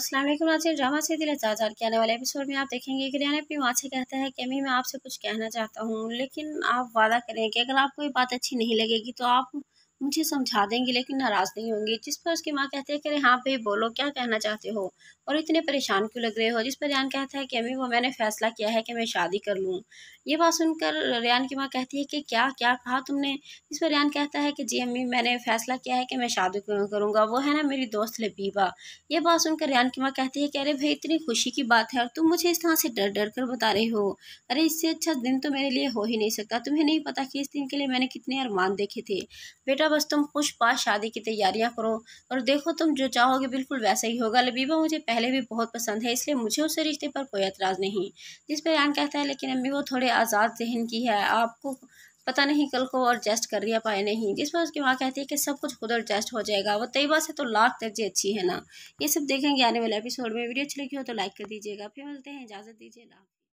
अस्सलाम वालेकुम नासिर ड्रामा से दिल आज़ाद के आने वाले एपिसोड में आप देखेंगे कि रियाना अपनी माँ से कहता है कि अम्मी मैं आपसे कुछ कहना चाहता हूँ लेकिन आप वादा करें कि अगर आपको ये बात अच्छी नहीं लगेगी तो आप मुझे समझा देंगी लेकिन नाराज़ नहीं होंगी जिस पर उसकी माँ कहती है कि अरे हाँ भाई बोलो क्या कहना चाहते हो और इतने परेशान क्यों लग रहे हो जिस पर रियान कहता है कि अम्मी वो मैंने फैसला किया है कि मैं शादी कर लूँ ये बात सुनकर रियान की माँ कहती है कि क्या क्या कहा तुमने जिस पर रियान कहता है कि जी अम्मी मैंने फैसला किया है कि मैं शादी क्यों करूँगा वो है ना मेरी दोस्त लबीबा ये बात सुनकर रियान की माँ कहती है कि अरे भाई इतनी खुशी की बात है और तुम मुझे इस तरह से डर डर कर बता रहे हो अरे इससे अच्छा दिन तो मेरे लिए हो ही नहीं सकता तुम्हें नहीं पता कि इस दिन के लिए मैंने कितने अरमान देखे थे बेटा बस तुम खुश पास शादी की तैयारियां करो और देखो तुम जो चाहोगे बिल्कुल वैसा ही होगा लबीबा मुझे पहले भी बहुत पसंद है इसलिए मुझे उस रिश्ते पर कोई एतराज़ नहीं जिस पर रान कहता है लेकिन अम्मी वो थोड़े आज़ाद जहन की है आपको पता नहीं कल को और एडजस्ट कर दिया पाए नहीं जिस पर उसकी माँ कहती है कि सब कुछ खुद एडजस्ट हो जाएगा वो तयबा से तो लाख तरजी अच्छी है ना ये सब देखेंगे आने वाले एपिसोड में वीडियो अच्छी लगी हो तो लाइक कर दीजिएगा फिर मिलते हैं इजाज़त दीजिए लाख